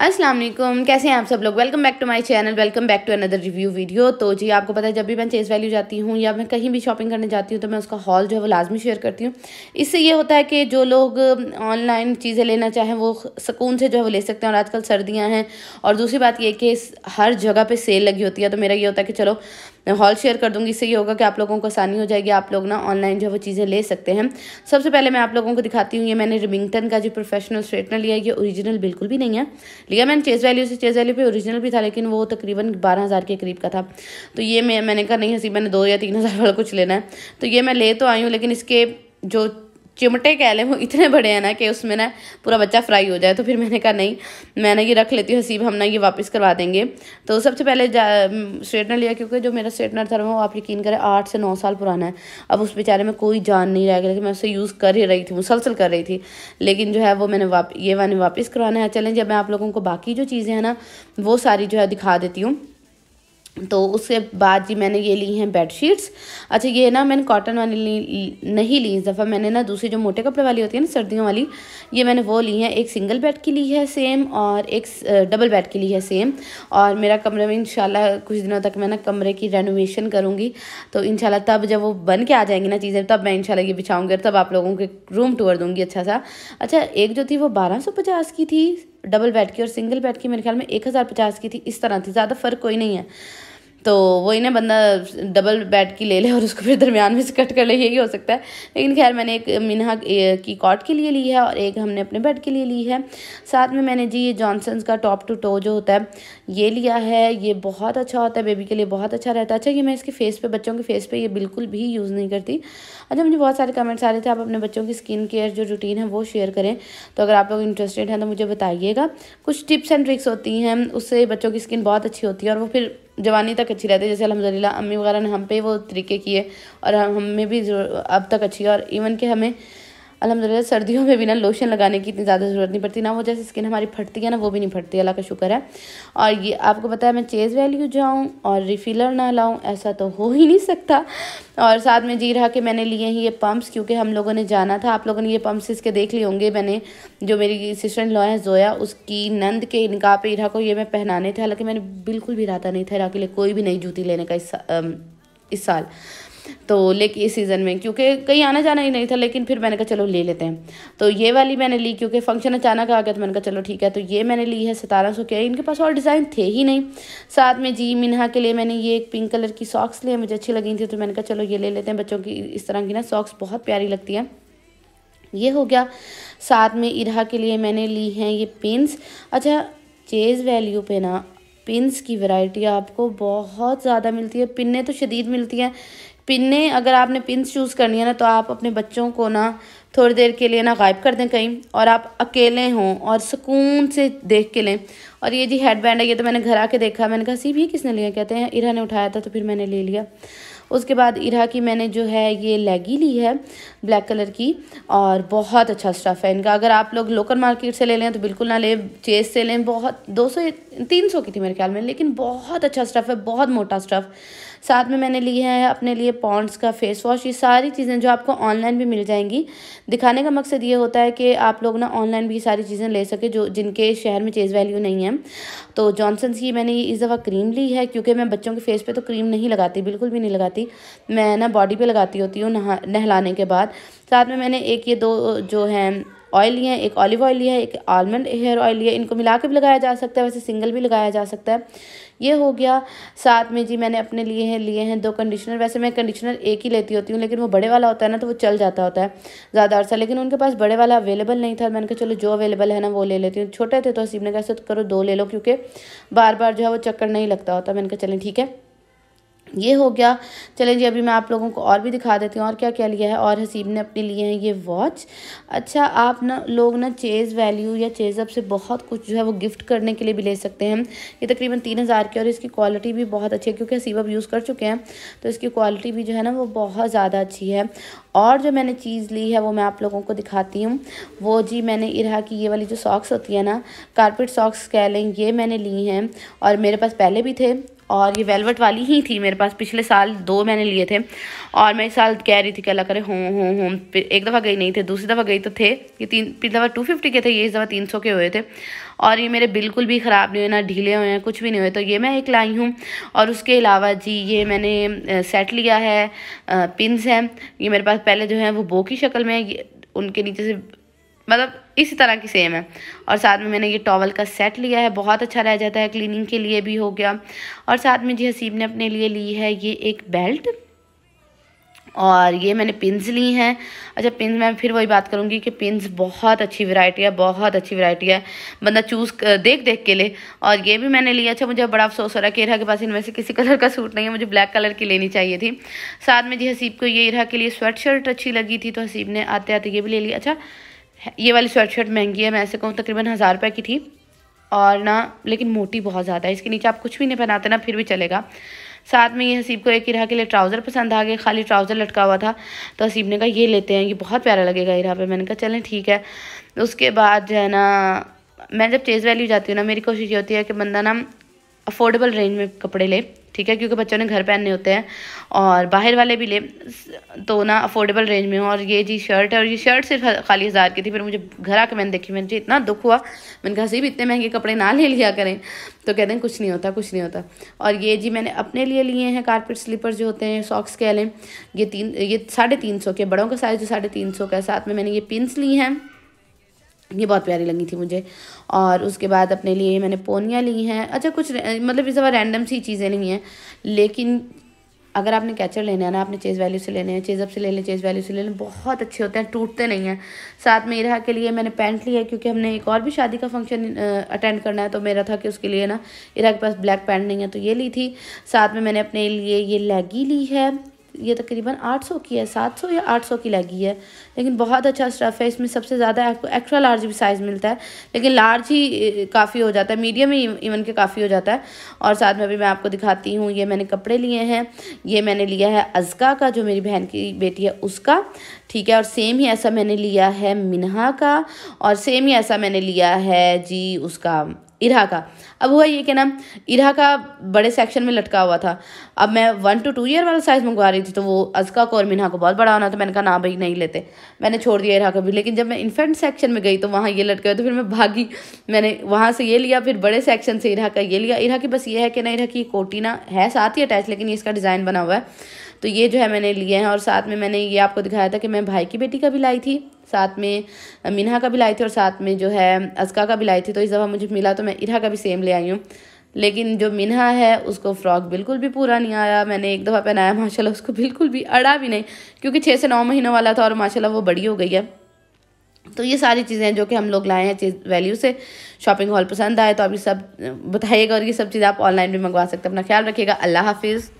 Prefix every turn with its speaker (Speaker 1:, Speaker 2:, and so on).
Speaker 1: अस्सलाम वालेकुम कैसे हैं आप सब लोग welcome back to my channel welcome back to another review video तो जी आपको पता है जब भी मैं चेस वैल्यू जाती हूँ या मैं कहीं भी शॉपिंग करने जाती हूँ तो मैं उसका हॉल जो है वो लाजमी शेयर करती हूँ इससे ये होता है कि जो लोग ऑनलाइन चीज़ें लेना चाहें वो सुकून से जो है वो ले सकते हैं और आजकल सर्दियाँ हैं और दूसरी बात ये कि हर जगह पर सेल लगी होती है तो मेरा ये होता है कि चलो मैं हॉल शेयर कर दूँगी इससे ये होगा कि आप लोगों को आसानी हो जाएगी आप लोग ना ऑनलाइन जो है वो चीज़ें ले सकते हैं सबसे पहले मैं आप लोगों को दिखाती हूँ ये मैंने रिमिंगटन का जो प्रोफेशनल स्ट्रेटनर लिया ये ओरिजिनल बिल्कुल भी नहीं है लिया मैंने चेज वैल्यू से चेज वैल्यू पे ओरिजिनल भी था लेकिन वो तकरीबन बारह हज़ार के करीब का था तो ये मैं मैंने कहा नहीं हसीब मैंने दो या तीन हज़ार वाला कुछ लेना है तो ये मैं ले तो आई हूँ लेकिन इसके जो चिमटे कह लें वो इतने बड़े हैं ना कि उसमें ना पूरा बच्चा फ्राई हो जाए तो फिर मैंने कहा नहीं मैं ना ये रख लेती हूँ हसीब हम ना ये वापस करवा देंगे तो सबसे पहले स्ट्रेटनर लिया क्योंकि जो मेरा स्ट्रेटनर था वो आप यकीन करें आठ से नौ साल पुराना है अब उस बेचारे में कोई जान नहीं रह गया मैं उसे यूज़ कर ही रही थी मुसलसल कर रही थी लेकिन जो है वो मैंने वाप ये मैंने वापस करवाना है चलें जब मैं आप लोगों को बाकी जो चीज़ें हैं ना वो सारी जो है दिखा देती हूँ तो उसके बाद जी मैंने ये ली हैं बेडशीट्स अच्छा ये ना मैंने कॉटन वाली ली नहीं ली इस दफ़ा मैंने ना दूसरी जो मोटे कपड़े वाली होती है ना सर्दियों वाली ये मैंने वो ली है एक सिंगल बेड की ली है सेम और एक डबल बेड की ली है सेम और मेरा कमरे में इंशाल्लाह कुछ दिनों तक मैं ना कमरे की रेनोवेशन करूँगी तो इंशाल्लाह तब जब वो बन के आ जाएंगी ना चीज़ें तब मैं इंशाल्लाह ये बिछाऊँगी और तब आप लोगों के रूम टूर दूँगी अच्छा सा अच्छा एक जो थी वो बारह की थी डबल बेड की और सिंगल बेड की मेरे ख्याल में एक हज़ार पचास की थी इस तरह थी ज़्यादा फ़र्क कोई नहीं है तो वही ना बंदा डबल बेड की ले ले और उसको फिर दरमियान में से कट कर ले यही हो सकता है लेकिन खैर मैंने एक मिनहा की कॉट के लिए ली है और एक हमने अपने बेड के लिए ली है साथ में मैंने जी ये जॉनसन्स का टॉप टू टो जो होता है ये लिया है ये बहुत अच्छा होता है बेबी के लिए बहुत अच्छा रहता है अच्छा ये मैं इसके फेस पर बच्चों के फेस पर ये बिल्कुल भी यूज़ नहीं करती अच्छा मुझे बहुत सारे कमेंट्स आ रहे थे आप अपने बच्चों की स्किन केयर जो रूटीन है वो शेयर करें तो अगर आप लोग इंटरेस्टेड हैं तो मुझे बताइएगा कुछ टिप्स एंड ट्रिक्स होती हैं उससे बच्चों की स्किन बहुत अच्छी होती है और वो फिर जवानी तक अच्छी रहती है जैसे अलहमदिल्ला अम्मी वगैरह ने हम पे वो तरीके किए और हमें भी अब तक अच्छी है और इवन कि हमें अलहमदिल्ला सर्दियों में भी ना लोशन लगाने की इतनी ज़्यादा ज़रूरत नहीं पड़ती ना वो जैसे स्किन हमारी फटती है ना वो भी नहीं फटती अल्लाह का शुक्र है और ये आपको पता है मैं चेज़ वैल्यू जाऊँ और रिफ़िलर ना लाऊँ ऐसा तो हो ही नहीं सकता और साथ में जी रहा कि मैंने लिए हैं ये पम्प्स क्योंकि हम लोगों ने जाना था आप लोगों ने ये पम्प्स इसके देख लिए होंगे मैंने जो मेरी सिस्टर लॉ है जोया उसकी नंद के निकाह पे इरा को ये मैं पहनाने थे हालाँकि मैंने बिल्कुल भी रहता नहीं था इरा के लिए कोई भी नई जूती लेने का इस साल तो लेकिन इस सीज़न में क्योंकि कहीं आना जाना ही नहीं था लेकिन फिर मैंने कहा चलो ले लेते हैं तो ये वाली मैंने ली क्योंकि फंक्शन अचानक आ गया तो मैंने कहा चलो ठीक है तो ये मैंने ली है सतारह सौ के इनके पास और डिज़ाइन थे ही नहीं साथ में जी मिनहा के लिए मैंने ये एक पिंक कलर की सॉक्स लिए मुझे अच्छी लगी थी तो मैंने कहा चलो ये ले लेते हैं बच्चों की इस तरह की ना सॉक्स बहुत प्यारी लगती है ये हो गया साथ में इरा के लिए मैंने ली हैं ये पिन्स अच्छा चेज़ वैल्यू पे ना पिंस की वैरायटी आपको बहुत ज़्यादा मिलती है पिन्ने तो शदीद मिलती हैं पिने अगर आपने पिन चूज़ करनी है ना तो आप अपने बच्चों को ना थोड़ी देर के लिए ना गायब कर दें कहीं और आप अकेले हों और सुकून से देख के लें और ये जी हेड बैंड है ये तो मैंने घर आके देखा मैंने कहा सी भी किसने लिया कहते हैं इरा ने उठाया था तो फिर मैंने ले लिया उसके बाद इरा की मैंने जो है ये लेगी ली है ब्लैक कलर की और बहुत अच्छा स्टफ़ है इनका अगर आप लोग लोकल मार्केट से ले लें तो बिल्कुल ना लें चेस से लें बहुत दो सौ तीन सौ की थी मेरे ख्याल में लेकिन बहुत अच्छा स्टफ़ है बहुत मोटा स्टफ़ साथ में मैंने ली है अपने लिए पॉन्ड्स का फेस वॉश ये सारी चीज़ें जो आपको ऑनलाइन भी मिल जाएंगी दिखाने का मकसद ये होता है कि आप लोग ना ऑनलाइन भी सारी चीज़ें ले सके जो जिनके शहर में चेज़ वैल्यू नहीं है तो जॉनसन की मैंने ये इस दफ़ा क्रीम ली है क्योंकि मैं बच्चों के फेस पर तो क्रीम नहीं लगाती बिल्कुल भी नहीं लगाती मैं ना बॉडी पर लगाती होती हूँ नहा नहलाने के बाद साथ में मैंने एक ये दो जो हैं ऑयल लिए हैं एक ऑलिव ऑयल लिया है एक आलमंड हेयर ऑयल लिया इनको मिला के भी लगाया जा सकता है वैसे सिंगल भी लगाया जा सकता है ये हो गया साथ में जी मैंने अपने लिए हैं लिए हैं दो कंडीशनर वैसे मैं कंडीशनर एक ही लेती होती हूँ लेकिन वो बड़े वाला होता है ना तो वो चल जाता होता है ज़्यादा अर्सा लेकिन उनके पास बड़े वाला अवेलेबल नहीं था मैंने कहा चलो जो अवेलेबल है ना वो ले लेती हूँ छोटे थे तो हसीब ने कहा तो करो दो ले लो क्योंकि बार बार जो है वो चक्कर नहीं लगता होता मैंने कहा चलें ठीक है ये हो गया चलें जी अभी मैं आप लोगों को और भी दिखा देती हूँ और क्या क्या लिया है और हसीब ने अपने लिए हैं ये वॉच अच्छा आप ना लोग ना चेज़ वैल्यू या चेज़ अप से बहुत कुछ जो है वो गिफ्ट करने के लिए भी ले सकते हैं ये तकरीबन तीन हज़ार की और इसकी क्वालिटी भी बहुत अच्छी है क्योंकि हसीब अब यूज़ कर चुके हैं तो इसकी क्वालिटी भी जो है ना वो बहुत ज़्यादा अच्छी है और जो मैंने चीज़ ली है वो मैं आप लोगों को दिखाती हूँ वो जी मैंने इरा की ये वाली जो सॉक्स होती है ना कारपेट सॉक्स कह लें ये मैंने ली हैं और मेरे पास पहले भी थे और ये वेलवेट वाली ही थी मेरे पास पिछले साल दो मैंने लिए थे और मैं इस साल कह रही थी कि अल्लाह करे हों होम फिर एक दफ़ा गई नहीं थे दूसरी दफ़ा गई तो थे ये तीन पिछली दफ़ा टू फिफ्टी के थे ये इस दफ़ा तीन सौ के हुए थे और ये मेरे बिल्कुल भी ख़राब नहीं हुए ना ढीले हुए हैं कुछ भी नहीं हुए तो ये मैं एक लाई हूँ और उसके अलावा जी ये मैंने सेट लिया है पिन्स हैं ये मेरे पास पहले जो है वो बो की शक्ल में उनके नीचे से मतलब इसी तरह की सेम है और साथ में मैंने ये टॉवल का सेट लिया है बहुत अच्छा रह जाता है क्लीनिंग के लिए भी हो गया और साथ में जी हसीब ने अपने लिए ली है ये एक बेल्ट और ये मैंने पिंस ली हैं अच्छा पिंस मैं फिर वही बात करूँगी कि पिंस बहुत अच्छी वैरायटी है बहुत अच्छी वैरायटी है बंदा चूज़ देख देख के ले और ये भी मैंने लिया अच्छा मुझे बड़ा अफसोस हो रहा है कि इरा के पास इनमें से किसी कलर का सूट नहीं है मुझे ब्लैक कलर की लेनी चाहिए थी साथ में जी हसीब को ये इरा के लिए स्वेट शर्ट अच्छी लगी थी तो हसीब ने आते आते ये भी ले लिया अच्छा ये वाली स्वेट शर्ट महंगी है मैं ऐसे कहूँ तकरीबन हज़ार रुपये की थी और ना लेकिन मोटी बहुत ज़्यादा है इसके नीचे आप कुछ भी नहीं पहनाते ना फिर भी चलेगा साथ में ये हसीब को एक इरा के लिए ट्राउज़र पसंद आ गए खाली ट्राउज़र लटका हुआ था तो हसीब ने कहा ये लेते हैं ये बहुत प्यारा लगेगा इरा पे मैंने कहा चलें ठीक है उसके बाद जो है ना मैं जब चेज़ वैल्यू जाती हूँ ना मेरी कोशिश ये होती है कि बंदा ना अफोर्डेबल रेंज में कपड़े ले ठीक है क्योंकि बच्चों ने घर पहनने होते हैं और बाहर वाले भी ले तो ना अफोर्डेबल रेंज में हो और ये जी शर्ट है और ये शर्ट सिर्फ खाली हज़ार की थी फिर मुझे घर आके मैंने देखी मैंने इतना दुख हुआ मैंने कहा सिर्फ इतने महंगे कपड़े ना ले लिया करें तो कहते हैं कुछ नहीं होता कुछ नहीं होता और ये जी मैंने अपने लिए लिए हैं कारपेट स्लीपर जो होते हैं सॉक्स कह लें ये तीन ये साढ़े तीन सौ के बड़ों का साइज़ जो साढ़े तीन सौ का है साथ में मैंने ये पिंस ली हैं ये बहुत प्यारी लगी थी मुझे और उसके बाद अपने लिए मैंने पोनियाँ ली हैं अच्छा कुछ मतलब इस बार रैंडम सी चीज़ें ली हैं लेकिन अगर आपने कैचर लेने हैं ना आपने चेज़ वैल्यू से लेने हैं चेज़ से ले लें चेज़ वैल्यू से ले लें बहुत अच्छे होते हैं टूटते नहीं हैं साथ में इरा के लिए मैंने पैंट लिया क्योंकि हमने एक और भी शादी का फंक्शन अटेंड करना है तो मेरा था कि उसके लिए ना इरा के पास ब्लैक पैंट नहीं है तो ये ली थी साथ में मैंने अपने लिए ये लेगी ली है ये तकरीबन 800 की है 700 या 800 की लगी है लेकिन बहुत अच्छा स्टफ़ है इसमें सबसे ज़्यादा आपको एक्स्ट्रा लार्ज भी साइज़ मिलता है लेकिन लार्ज ही काफ़ी हो जाता है मीडियम ही इवन के काफ़ी हो जाता है और साथ में अभी मैं आपको दिखाती हूँ ये मैंने कपड़े लिए हैं ये मैंने लिया है अजका का जो मेरी बहन की बेटी है उसका ठीक है और सेम ही ऐसा मैंने लिया है मिनहा का और सेम ही ऐसा मैंने लिया है जी उसका इरा का अब हुआ ये क्या नाम इरा का बड़े सेक्शन में लटका हुआ था अब मैं वन टू टू ईयर वाला साइज़ मंगवा रही थी तो वो अजका को और मीना को बहुत बड़ा होना तो मैंने कहा ना भाई नहीं लेते मैंने छोड़ दिया इरा का भी लेकिन जब मैं इन्फेंट सेक्शन में गई तो वहाँ ये लटका हुआ तो फिर मैं भागी मैंने वहाँ से ये लिया फिर बड़े सेक्शन से इरा का ये लिया इरा की बस ये है कि ना इरा की कोटी ना है साथ ही अटैच लेकिन ये इसका डिज़ाइन बना हुआ है तो ये जो है मैंने लिए हैं और साथ में मैंने ये आपको दिखाया था कि मैं भाई की बेटी का भी लाई थी साथ में मीना का भी लाई थी और साथ में जो है अजका का भी लाई थी तो इस दफ़ा मुझे मिला तो मैं इरा का भी सेम ले आई हूँ लेकिन जो मिनहा है उसको फ़्रॉक बिल्कुल भी पूरा नहीं आया मैंने एक दफ़ा पहनाया माशाल्लाह उसको बिल्कुल भी अड़ा भी नहीं क्योंकि छः से नौ महीनों वाला था और माशाल्लाह वो बड़ी हो गई है तो ये सारी चीज़ें हैं जो कि हम लोग लाए हैं चीज़ वैल्यू से शॉपिंग हॉल पसंद आए तो अभी सब बताइएगा और ये सब चीज़ आप ऑनलाइन भी मंगवा सकते हैं अपना ख्याल रखिएगा अल्लाह हाफिज़